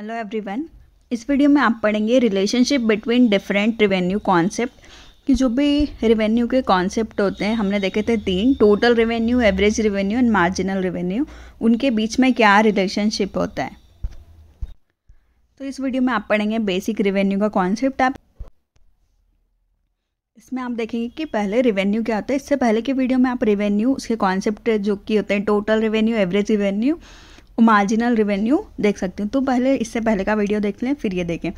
hello everyone इस video में आप पढ़ेंगे relationship between different revenue concept कि जो भी रेवेन्यू के कॉन्सेप्ट होते हैं हमने देखे थे तीन total revenue average revenue and marginal revenue उनके बीच में क्या रिलेशनशिप होता है तो इस वीडियो में आप पढ़ेंगे बेसिक रेवेन्यू का कॉन्सेप्ट आप इसमें आप देखेंगे कि पहले रेवेन्यू क्या होता है इससे पहले के वीडियो में आप रेवेन्यू उसके कॉन्सेप्ट जो कि होते हैं total revenue average revenue marginal revenue देख सकते हैं तो पहले इससे पहले का वीडियो देख लें फिर ये देखें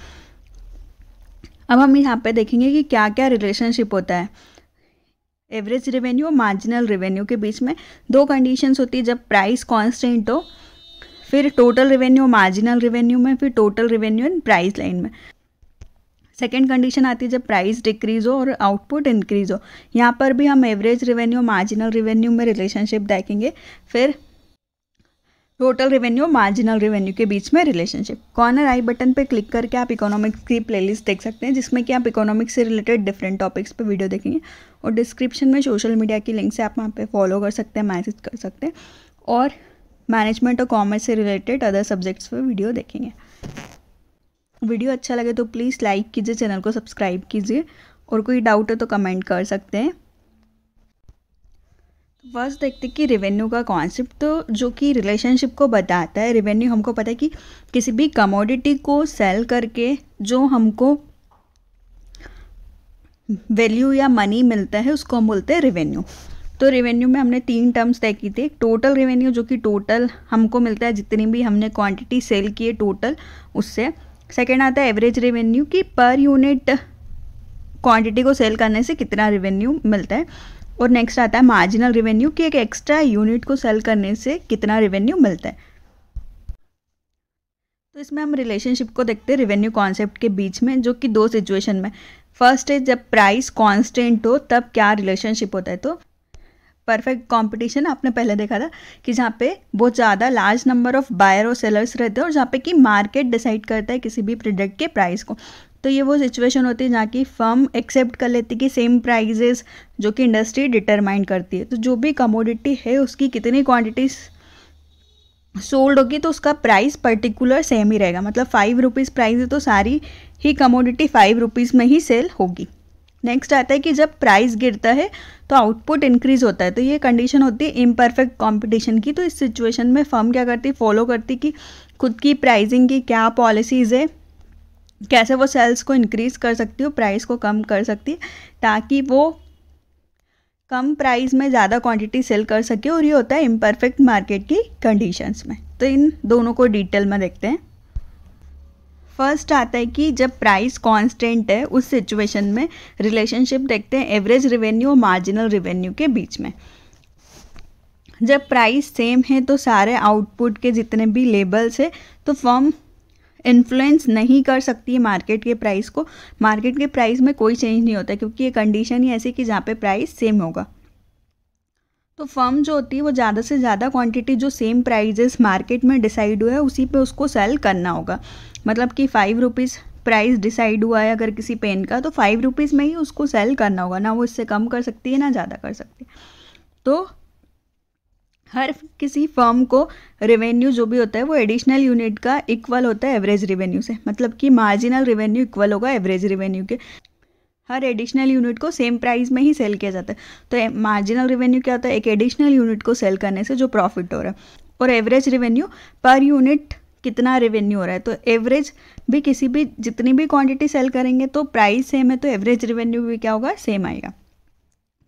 अब हम यहाँ पे देखेंगे कि क्या क्या रिलेशनशिप होता है एवरेज रिवेन्यू और मार्जिनल रिवेन्यू के बीच में दो कंडीशंस होती है जब प्राइस कांस्टेंट हो फिर टोटल रेवेन्यू मार्जिनल रिवेन्यू में फिर total revenue in price line में सेकेंड कंडीशन आती है जब प्राइस डिक्रीज हो और आउटपुट इंक्रीज हो यहाँ पर भी हम एवरेज रिवेन्यू मार्जिनल रिवेन्यू में रिलेशनशिप देखेंगे फिर टोटल रेवेन्यू और मार्जिनल रेवेन्यू के बीच में रिलेशनशिप कॉर्नर आई बटन पर क्लिक करके आप इकोनॉमिक्स की प्लेलिस्ट देख सकते हैं जिसमें कि आप इकोनॉमिक्स से रिलेटेड डिफरेंट टॉपिक्स पर वीडियो देखेंगे और डिस्क्रिप्शन में सोशल मीडिया की लिंक से आप वहाँ पर फॉलो कर सकते हैं मैसेज कर सकते हैं और मैनेजमेंट और कॉमर्स से रिलेटेड अदर सब्जेक्ट्स पर वीडियो देखेंगे वीडियो अच्छा लगे तो प्लीज़ लाइक कीजिए चैनल को सब्सक्राइब कीजिए और कोई डाउट हो तो कमेंट कर सकते हैं फर्स्ट देखते कि रेवेन्यू का कॉन्सेप्ट तो जो कि रिलेशनशिप को बताता है रेवेन्यू हमको पता है कि किसी भी कमोडिटी को सेल करके जो हमको वैल्यू या मनी मिलता है उसको हम बोलते हैं रेवेन्यू तो रेवेन्यू में हमने तीन टर्म्स तय की थी टोटल रेवेन्यू जो कि टोटल हमको मिलता है जितनी भी हमने क्वांटिटी सेल की है टोटल उससे सेकेंड आता है एवरेज रेवेन्यू कि पर यूनिट क्वांटिटी को सेल करने से कितना रेवेन्यू मिलता है और नेक्स्ट आता है मार्जिनल रेवेन्यू कि एक एक्स्ट्रा यूनिट को सेल करने से कितना रेवेन्यू मिलता है तो इसमें हम रिलेशनशिप को देखते हैं रेवेन्यू कॉन्सेप्ट के बीच में जो कि दो सिचुएशन में फर्स्ट इज जब प्राइस कॉन्स्टेंट हो तब क्या रिलेशनशिप होता है तो परफेक्ट कंपटीशन आपने पहले देखा था कि जहाँ पे बहुत ज़्यादा लार्ज नंबर ऑफ बायर और सेलर्स रहते हैं और जहाँ पे कि मार्केट डिसाइड करता है किसी भी प्रोडक्ट के प्राइस को तो ये वो सिचुएशन होती है जहाँ की फर्म एक्सेप्ट कर लेती कि सेम प्राइजेस जो कि इंडस्ट्री डिटरमाइन करती है तो जो भी कमोडिटी है उसकी कितनी क्वांटिटीज सोल्ड होगी तो उसका प्राइस पर्टिकुलर सेम ही रहेगा मतलब फाइव रुपीज़ प्राइस है तो सारी ही कमोडिटी फाइव रुपीज़ में ही सेल होगी नेक्स्ट आता है कि जब प्राइस गिरता है तो आउटपुट इंक्रीज होता है तो ये कंडीशन होती है इम्परफेक्ट कंपटीशन की तो इस सिचुएशन में फर्म क्या करती है फॉलो करती कि खुद की प्राइजिंग की क्या पॉलिसीज़ है कैसे वो सेल्स को इंक्रीज़ कर सकती हो प्राइस को कम कर सकती है ताकि वो कम प्राइस में ज़्यादा क्वांटिटी सेल कर सके और ये होता है इम्परफेक्ट मार्केट की कंडीशंस में तो इन दोनों को डिटेल में देखते हैं फर्स्ट आता है कि जब प्राइस कांस्टेंट है उस सिचुएशन में रिलेशनशिप देखते हैं एवरेज रिवेन्यू और मार्जिनल रिवेन्यू के बीच में जब प्राइस सेम है तो सारे आउटपुट के जितने भी लेबल्स है तो फर्म इन्फ्लुएंस नहीं कर सकती है मार्केट के प्राइस को मार्केट के प्राइस में कोई चेंज नहीं होता क्योंकि ये कंडीशन ही ऐसी कि जहाँ पे प्राइस सेम होगा तो फर्म जो होती है वो ज़्यादा से ज़्यादा क्वांटिटी जो सेम प्राइजेस मार्केट में डिसाइड हुआ है उसी पे उसको सेल करना होगा मतलब कि फाइव रुपीज़ प्राइस डिसाइड हुआ है अगर किसी पेन का तो फाइव रुपीज़ में ही उसको सेल करना होगा ना वो इससे कम कर सकती है ना ज़्यादा कर सकती है तो हर किसी फर्म को रेवेन्यू जो भी होता है वो एडिशनल यूनिट का इक्वल होता है एवरेज रेवेन्यू से मतलब कि मार्जिनल रेवेन्यू इक्वल होगा एवरेज रेवेन्यू के हर एडिशनल यूनिट को सेम प्राइस में ही सेल किया जाता है तो मार्जिनल रेवेन्यू क्या होता है एक एडिशनल यूनिट को सेल करने से जो प्रॉफिट हो रहा है और एवरेज रेवेन्यू पर यूनिट कितना रेवेन्यू हो रहा है तो एवरेज भी किसी भी जितनी भी क्वांटिटी सेल करेंगे तो प्राइस सेम है तो एवरेज रेवेन्यू भी क्या होगा सेम आएगा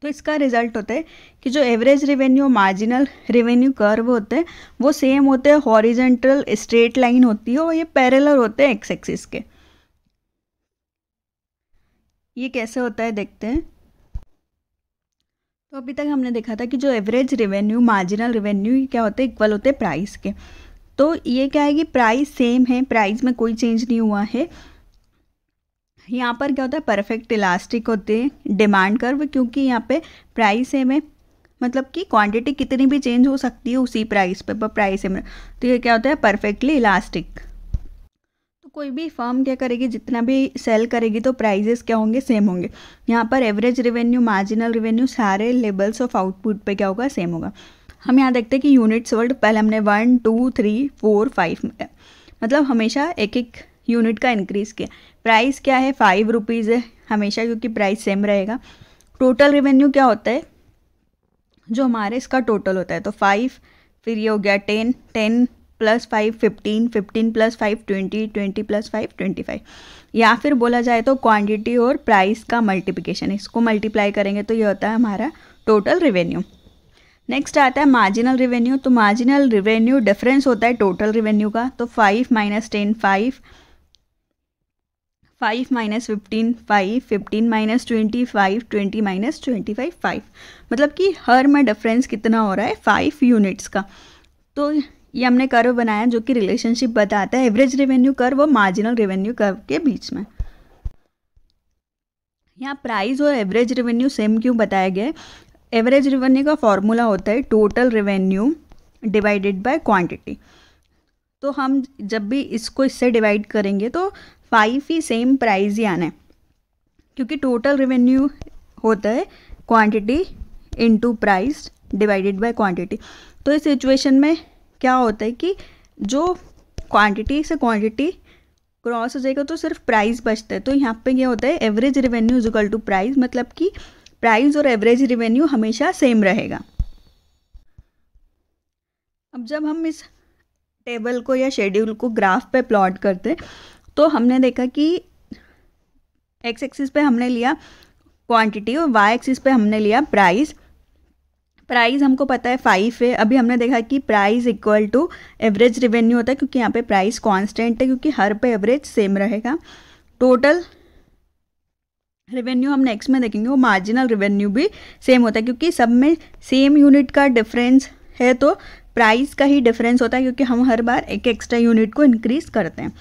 तो इसका रिजल्ट होता है कि जो average revenue marginal revenue curve होते हैं वो सेम होते हैं हॉरिजेंटल स्ट्रेट लाइन होती है और ये पैरेलल होते हैं एक्स एक्सिस के ये कैसे होता है देखते हैं तो अभी तक हमने देखा था कि जो एवरेज रेवेन्यू मार्जिनल रेवेन्यू क्या होते हैं इक्वल होते हैं प्राइस के तो ये क्या है कि प्राइस सेम है प्राइस में कोई चेंज नहीं हुआ है यहाँ पर क्या होता है परफेक्ट इलास्टिक होती है डिमांड कर्व क्योंकि यहाँ पे प्राइस है में मतलब कि क्वांटिटी कितनी भी चेंज हो सकती है उसी प्राइस पे पर प्राइस है में तो ये क्या होता है परफेक्टली इलास्टिक तो कोई भी फर्म क्या करेगी जितना भी सेल करेगी तो प्राइजेस क्या होंगे सेम होंगे यहाँ पर एवरेज रेवेन्यू मार्जिनल रेवेन्यू सारे लेवल्स ऑफ आउटपुट पर क्या होगा सेम होगा हम यहाँ देखते हैं कि यूनिट्स वर्ल्ड पहले हमने one two three four five मतलब हमेशा एक एक यूनिट का इंक्रीज़ किया प्राइस क्या है फाइव रुपीज़ है हमेशा क्योंकि प्राइस सेम रहेगा टोटल रेवेन्यू क्या होता है जो हमारे इसका टोटल होता है तो फाइव फिर ये हो गया ten ten plus five fifteen fifteen plus five twenty twenty plus five twenty five या फिर बोला जाए तो क्वांटिटी और प्राइस का मल्टीप्लिकेशन इसको मल्टीप्लाई करेंगे तो ये होता है हमारा टोटल रेवेन्यू नेक्स्ट आता है मार्जिनल रेवेन्यू तो मार्जिनल रेवेन्यू डिफरेंस होता है टोटल रेवेन्यू का तो five minus ten five five minus fifteen five fifteen minus twenty five twenty minus twenty five five मतलब कि हर में डिफरेंस कितना हो रहा है फाइव यूनिट्स का तो ये हमने कर्व बनाया जो कि रिलेशनशिप बताता है एवरेज रेवेन्यू कर्व और मार्जिनल रेवेन्यू कर्व के बीच में यहाँ प्राइस और एवरेज रेवेन्यू सेम क्यों बताया गया है एवरेज रेवेन्यू का फॉर्मूला होता है total revenue divided by quantity तो हम जब भी इसको इससे डिवाइड करेंगे तो फाइव ही सेम प्राइस ही आना है क्योंकि टोटल रेवेन्यू होता है quantity into price divided by quantity तो इस सिचुएशन में क्या होता है कि जो क्वांटिटी से क्वांटिटी क्रॉस हो जाएगा तो सिर्फ प्राइस बचता है तो यहाँ पे क्या होता है average revenue is equal to price मतलब कि प्राइस और एवरेज रेवेन्यू हमेशा सेम रहेगा अब जब हम इस टेबल को या शेड्यूल को ग्राफ पे प्लॉट करते तो हमने देखा कि एक्स एक्सिस पे हमने लिया क्वांटिटी और वाई एक्सिस पे हमने लिया प्राइस प्राइस हमको पता है फाइव है अभी हमने देखा कि price equal to average revenue होता है क्योंकि यहाँ पे प्राइस कांस्टेंट है क्योंकि हर पे एवरेज सेम रहेगा टोटल रिवेन्यू हम नेक्स्ट में देखेंगे वो मार्जिनल रिवेन्यू भी सेम होता है क्योंकि सब में सेम यूनिट का डिफरेंस है तो प्राइस का ही डिफरेंस होता है क्योंकि हम हर बार एक एक्स्ट्रा यूनिट को इंक्रीज़ करते हैं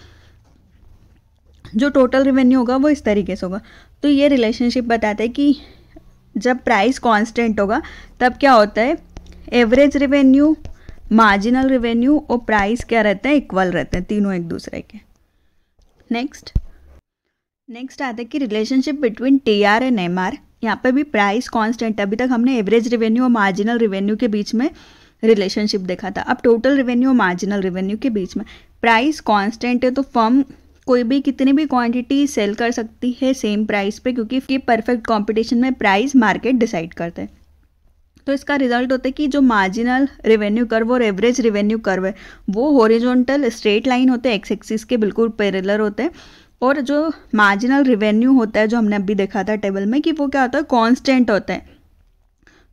जो टोटल रेवेन्यू होगा वो इस तरीके से होगा तो ये रिलेशनशिप बताता है कि जब प्राइस कांस्टेंट होगा तब क्या होता है एवरेज रेवेन्यू मार्जिनल रेवेन्यू और प्राइस क्या रहते हैं इक्वल रहते हैं तीनों एक दूसरे के नेक्स्ट नेक्स्ट आता है कि relationship between T R and M R यहाँ पर भी प्राइस कांस्टेंट अभी तक हमने एवरेज रेवेन्यू और मार्जिनल रेवेन्यू के बीच में रिलेशनशिप देखा था अब टोटल रेवेन्यू और मार्जिनल रेवेन्यू के बीच में प्राइस कांस्टेंट है तो फर्म कोई भी कितनी भी क्वांटिटी सेल कर सकती है सेम प्राइस पे क्योंकि परफेक्ट कंपटीशन में प्राइस मार्केट डिसाइड करते हैं तो इसका रिजल्ट होता है कि जो मार्जिनल रेवेन्यू कर्व और एवरेज रेवेन्यू कर्व है वो होरिजोनटल स्ट्रेट लाइन होते हैं एक्स एक्सिस के बिल्कुल पेरेलर होते हैं और जो मार्जिनल रेवेन्यू होता है जो हमने अभी देखा था टेबल में कि वो क्या होता है कॉन्स्टेंट होता है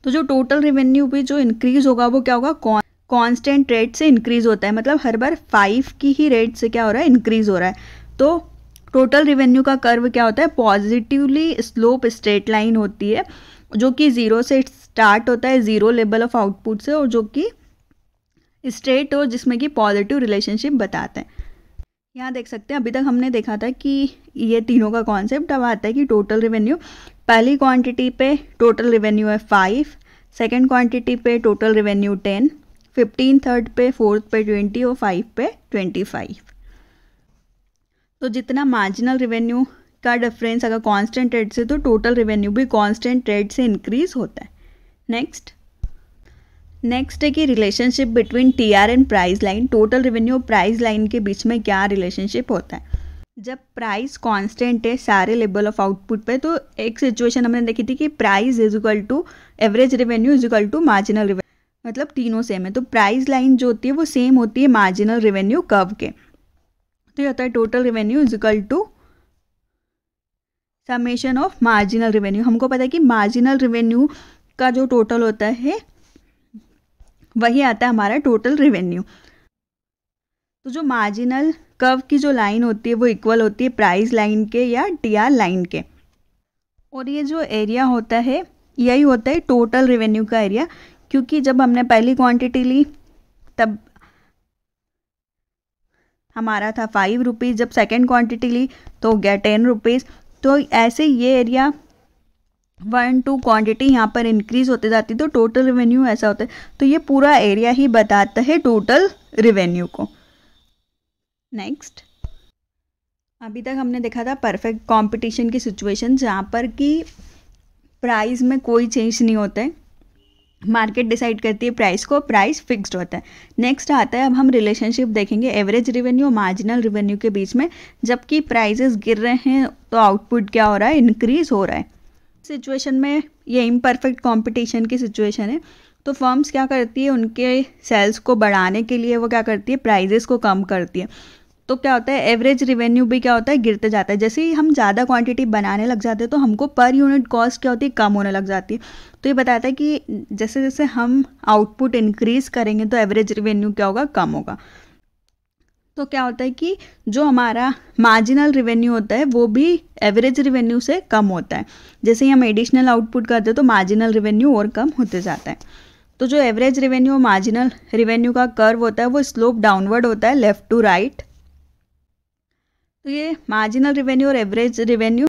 तो जो टोटल रेवेन्यू पे जो इंक्रीज होगा वो क्या होगा कौन कॉन्स्टेंट रेट से इंक्रीज होता है मतलब हर बार फाइव की ही रेट से क्या हो रहा है इंक्रीज हो रहा है तो टोटल रिवेन्यू का कर्व क्या होता है पॉजिटिवली स्लोप स्ट्रेट लाइन होती है जो कि ज़ीरो से स्टार्ट होता है ज़ीरो लेवल ऑफ आउटपुट से और जो कि स्ट्रेट हो जिसमें कि पॉजिटिव रिलेशनशिप बताते हैं यहाँ देख सकते हैं अभी तक हमने देखा था कि ये तीनों का कॉन्सेप्ट अब आता है कि टोटल रिवेन्यू पहली क्वांटिटी पे टोटल रेवेन्यू है फाइव सेकेंड क्वान्टिटी पे total revenue ten fifteen third पे फोर्थ पे ट्वेंटी और फाइव पे ट्वेंटी फाइव तो जितना मार्जिनल रेवेन्यू का डिफरेंस अगर कांस्टेंट रेट से तो टोटल रेवेन्यू भी कांस्टेंट रेट से इंक्रीज होता है नेक्स्ट नेक्स्ट है कि relationship between TR and price line total revenue और प्राइस लाइन के बीच में क्या रिलेशनशिप होता है जब प्राइस कांस्टेंट है सारे लेवल ऑफ आउटपुट पे तो एक सिचुएशन हमने देखी थी कि price is equal to average revenue is equal to marginal revenue मतलब तीनों सेम है तो प्राइस लाइन जो होती है वो सेम होती है मार्जिनल रेवेन्यू कर्व के तो ये होता है total revenue is equal to summation of marginal revenue हमको पता है कि मार्जिनल रेवेन्यू का जो टोटल होता है वही आता है हमारा टोटल रेवेन्यू तो जो मार्जिनल कर्व की जो लाइन होती है वो इक्वल होती है प्राइस लाइन के या टी लाइन के और ये जो एरिया होता है यही होता है टोटल रेवेन्यू का एरिया क्योंकि जब हमने पहली क्वांटिटी ली तब हमारा था फाइव रुपीज़ जब सेकेंड क्वांटिटी ली तो गया टेन रुपीज़ तो ऐसे ये एरिया वन टू क्वांटिटी यहाँ पर इंक्रीज़ होते जाती तो टोटल रेवेन्यू ऐसा होता है तो ये पूरा एरिया ही बताता है टोटल रेवेन्यू को नेक्स्ट अभी तक हमने देखा था परफेक्ट कंपटीशन की सिचुएशन जहाँ पर कि प्राइस में कोई चेंज नहीं होता है मार्केट डिसाइड करती है प्राइस को प्राइस फिक्स्ड होता है नेक्स्ट आता है अब हम रिलेशनशिप देखेंगे एवरेज रिवेन्यू और मार्जिनल रिवेन्यू के बीच में जबकि प्राइजेस गिर रहे हैं तो आउटपुट क्या हो रहा है इंक्रीज हो रहा है सिचुएशन में ये इम्परफेक्ट कॉम्पिटिशन की सिचुएशन है तो फर्म्स क्या करती है उनके सेल्स को बढ़ाने के लिए वो क्या करती है प्राइजेस को कम करती है तो क्या होता है एवरेज रिवेन्यू भी क्या होता है गिरते जाता है जैसे ही हम ज़्यादा क्वांटिटी बनाने लग जाते हैं तो हमको पर यूनिट कॉस्ट क्या होती है कम होने लग जाती है तो ये बताता है कि जैसे जैसे हम आउटपुट इंक्रीज़ करेंगे तो एवरेज रिवेन्यू क्या होगा कम होगा तो क्या होता है कि जो हमारा मार्जिनल रिवेन्यू होता है वो भी एवरेज रिवेन्यू से कम होता है जैसे ही हम एडिशनल आउटपुट करते हैं तो मार्जिनल रिवेन्यू और कम होते जाता है तो जो एवरेज रेवेन्यू और मार्जिनल रेवेन्यू का कर्व होता है वो स्लोप डाउनवर्ड होता है लेफ्ट टू राइट तो ये मार्जिनल रेवेन्यू और एवरेज रेवेन्यू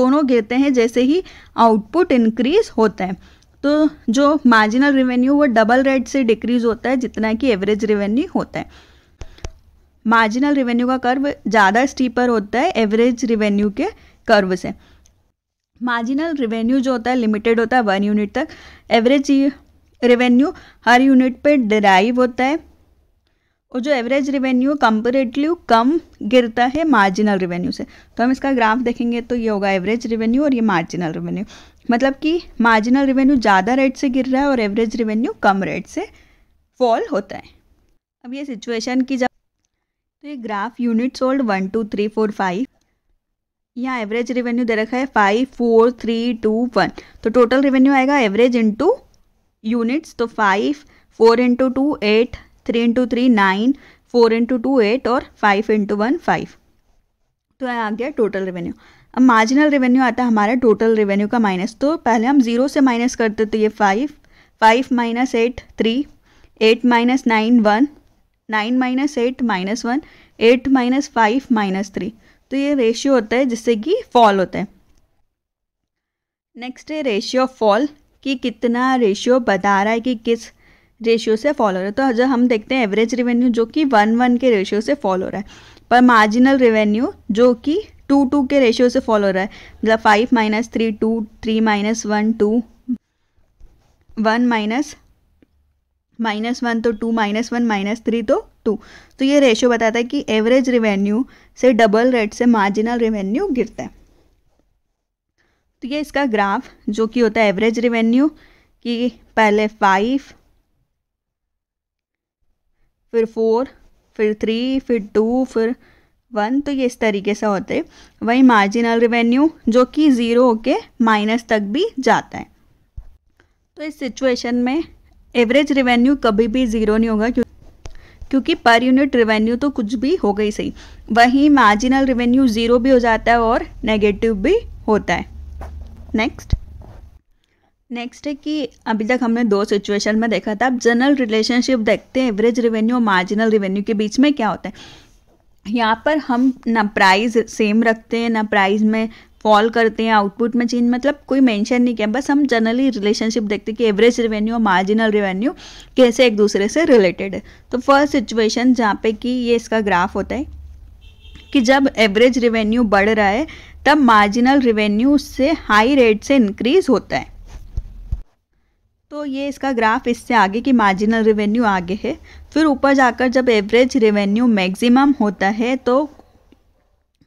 दोनों गिरते हैं जैसे ही आउटपुट इंक्रीज होता है तो जो मार्जिनल रेवेन्यू वो डबल रेट से डिक्रीज होता है जितना कि एवरेज रेवेन्यू होता है मार्जिनल रेवेन्यू का कर्व ज़्यादा स्टीपर होता है एवरेज रेवेन्यू के कर्व से मार्जिनल रेवेन्यू जो होता है लिमिटेड होता है वन यूनिट तक एवरेज रेवेन्यू हर यूनिट पे डिराइव होता है और जो एवरेज रेवेन्यू कंपेरेटिव कम गिरता है मार्जिनल रेवेन्यू से तो हम इसका ग्राफ देखेंगे तो ये होगा एवरेज रेवेन्यू और ये मार्जिनल रेवेन्यू मतलब कि मार्जिनल रेवेन्यू ज़्यादा रेट से गिर रहा है और एवरेज रेवेन्यू कम रेट से फॉल होता है अब ये सिचुएशन की जब तो ये graph unit sold one two three four five यहाँ एवरेज रेवेन्यू दे रखा है five four three two one तो टोटल रेवेन्यू आएगा एवरेज इंटू यूनिट्स तो five four into two eight three into three nine four into two eight और five into one five तो यहाँ आ गया टोटल रेवेन्यू अब मार्जिनल रेवेन्यू आता है हमारा टोटल रेवेन्यू का माइनस तो पहले हम जीरो से माइनस करते तो ये five five minus eight three eight minus nine one nine minus eight minus one eight minus five minus three तो ये रेशियो होता है जिससे कि फॉल होता है नेक्स्ट है रेशियो ऑफ फॉल कि कितना रेशियो बता रहा है कि किस रेशियो से फॉलो हो रहा है तो जब हम देखते हैं एवरेज रेवेन्यू जो कि वन वन के रेशियो से फॉलो हो रहा है पर मार्जिनल रेवेन्यू जो कि टू टू के रेशियो से फॉलो हो रहा है मतलब five minus three two three minus one two one minus minus one तो two minus one minus three तो टू तो ये रेशियो बताता है कि एवरेज रेवेन्यू से डबल रेट से मार्जिनल रेवेन्यू गिरता है तो ये इसका ग्राफ जो कि होता है एवरेज रिवेन्यू कि पहले फाइव फिर फोर फिर थ्री फिर टू फिर वन तो ये इस तरीके से होते हैं वही मार्जिनल रिवेन्यू जो कि ज़ीरो होके माइनस तक भी जाता है तो इस सिचुएशन में एवरेज रिवेन्यू कभी भी ज़ीरो नहीं होगा क्यों क्योंकि पर यूनिट रिवेन्यू तो कुछ भी हो गई सही वहीं मार्जिनल रिवेन्यू ज़ीरो भी हो जाता है और नेगेटिव भी होता है नेक्स्ट नेक्स्ट है कि अभी तक हमने दो सिचुएशन में देखा था अब जनरल रिलेशनशिप देखते हैं एवरेज रेवेन्यू और मार्जिनल रेवेन्यू के बीच में क्या होता है यहाँ पर हम ना प्राइस सेम रखते हैं ना प्राइस में फॉल करते हैं आउटपुट में चेंज मतलब कोई मेंशन नहीं किया बस हम जनरली रिलेशनशिप देखते हैं कि एवरेज रेवेन्यू और मार्जिनल रेवेन्यू कैसे एक दूसरे से रिलेटेड है तो फर्स्ट सिचुएशन जहाँ पे कि ये इसका ग्राफ होता है कि जब एवरेज रेवेन्यू बढ़ रहा है तब मार्जिनल रेवेन्यू उससे हाई रेट से इंक्रीज होता है तो ये इसका ग्राफ इससे आगे कि मार्जिनल रेवेन्यू आगे है फिर ऊपर जाकर जब एवरेज रेवेन्यू मैक्सिमम होता है तो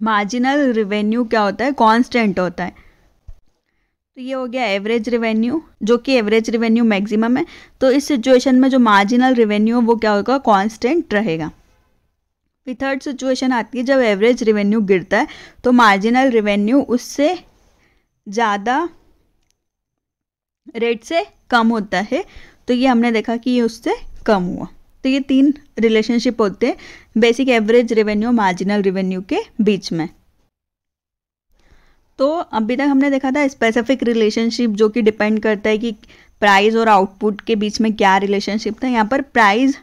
मार्जिनल रेवेन्यू क्या होता है कांस्टेंट होता है तो ये हो गया एवरेज रेवेन्यू जो कि एवरेज रेवेन्यू मैक्सिमम है तो इस सिचुएशन में जो मार्जिनल रेवेन्यू है वो क्या होगा कांस्टेंट रहेगा फिर थर्ड सिचुएशन आती है जब एवरेज रेवेन्यू गिरता है तो मार्जिनल रेवेन्यू उससे ज़्यादा रेट से कम होता है तो ये हमने देखा कि ये उससे कम हुआ तो ये तीन रिलेशनशिप होते हैं basic average revenue marginal revenue के बीच में तो अभी तक हमने देखा था स्पेसिफिक रिलेशनशिप जो कि डिपेंड करता है कि प्राइस और आउटपुट के बीच में क्या रिलेशनशिप था यहाँ पर प्राइस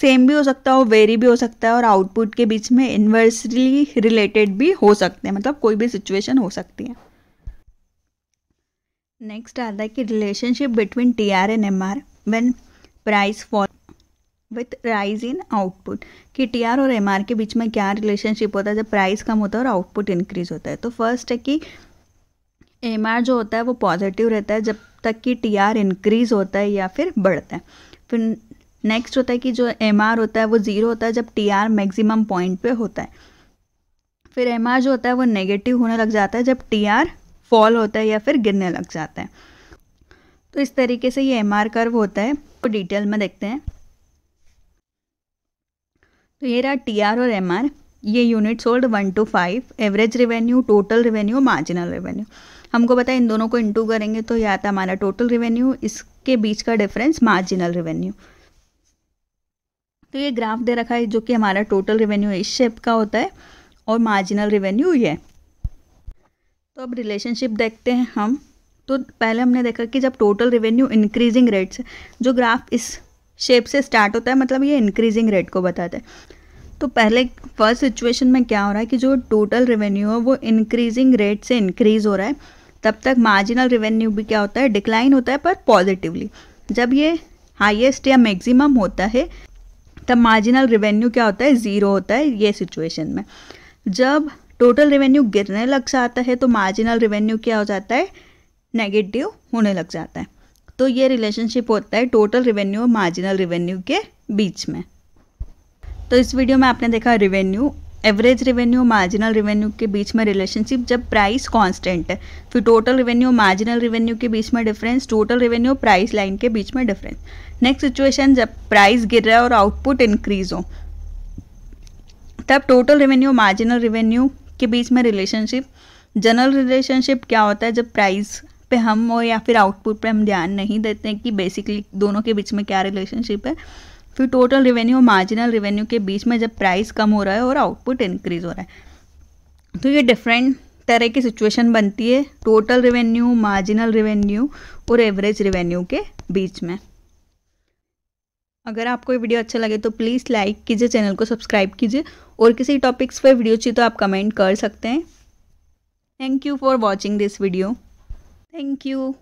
सेम भी हो सकता हो वेरी भी हो सकता है और आउटपुट के बीच में इन्वर्सली रिलेटेड भी हो सकते हैं मतलब कोई भी सिचुएशन हो सकती है नेक्स्ट आता है कि relationship between T R and M R when price for with rise in output कि टी आर और एम आर के बीच में क्या रिलेशनशिप होता है जब प्राइस कम होता है और आउटपुट इंक्रीज होता है तो फर्स्ट है कि एम आर जो होता है वो पॉजिटिव रहता है जब तक कि टी आर इंक्रीज होता है या फिर बढ़ता है फिर नेक्स्ट होता है कि जो एम होता है वो ज़ीरो होता है जब टी आर मैगजिमम पॉइंट पे होता है फिर एम जो होता है वो नेगेटिव होने लग जाता है जब टी आर फॉल होता है या फिर गिरने लग जाता है तो इस तरीके से ये एम आर कर्व होता है तो डिटेल में देखते हैं तो ये रहा टी आर और एम आर ये unit sold one two five average revenue total revenue marginal revenue हमको पता है इन दोनों को इंटू करेंगे तो या आता तो हमारा टोटल रेवेन्यू इसके बीच का डिफरेंस मार्जिनल रेवेन्यू तो ये ग्राफ दे रखा है जो कि हमारा टोटल रेवेन्यू इस शेप का होता है और मार्जिनल रेवेन्यू ये तो अब रिलेशनशिप देखते हैं हम तो पहले हमने देखा कि जब टोटल रेवेन्यू इंक्रीजिंग रेट से जो ग्राफ इस शेप से स्टार्ट होता है मतलब ये इंक्रीजिंग रेट को बताता है तो पहले फर्स्ट सिचुएशन में क्या हो रहा है कि जो टोटल रेवेन्यू है वो इंक्रीजिंग रेट से इंक्रीज़ हो रहा है तब तक मार्जिनल रेवेन्यू भी क्या होता है डिक्लाइन होता है पर पॉजिटिवली जब ये हाईएस्ट या मैक्सिमम होता है तब मार्जिनल रेवेन्यू क्या होता है ज़ीरो होता है ये सिचुएशन में जब टोटल रेवेन्यू गिरने लग जाता है तो मार्जिनल रेवेन्यू क्या हो जाता है नेगेटिव होने लग जाता है तो ये रिलेशनशिप होता है टोटल रेवेन्यू और मार्जिनल रेवेन्यू के बीच में तो इस वीडियो में आपने देखा revenue average revenue marginal revenue के बीच में रिलेशनशिप जब प्राइस कांस्टेंट है फिर टोटल रिवेन्यू मार्जिनल रिवेन्यू के बीच में डिफरेंस टोटल रेवेन्यू और प्राइस लाइन के बीच में डिफरेंस नेक्स्ट सिचुएशन जब प्राइस गिर रहा है और आउटपुट इंक्रीज हो तब टोटल रेवेन्यू मार्जिनल रेवेन्यू के बीच में रिलेशनशिप जनरल रिलेशनशिप क्या होता है जब प्राइस पे हम और या फिर आउटपुट पे हम ध्यान नहीं देते हैं कि बेसिकली दोनों के बीच में क्या रिलेशनशिप है फिर टोटल रेवेन्यू और मार्जिनल रेवेन्यू के बीच में जब प्राइस कम हो रहा है और आउटपुट इंक्रीज हो रहा है तो ये डिफरेंट तरह की सिचुएशन बनती है टोटल रेवेन्यू मार्जिनल रेवेन्यू और एवरेज रेवेन्यू के बीच में अगर आपको ये वीडियो अच्छा लगे तो प्लीज़ लाइक कीजिए चैनल को सब्सक्राइब कीजिए और किसी टॉपिक्स पर वीडियो चाहिए तो आप कमेंट कर सकते हैं thank you for watching this video thank you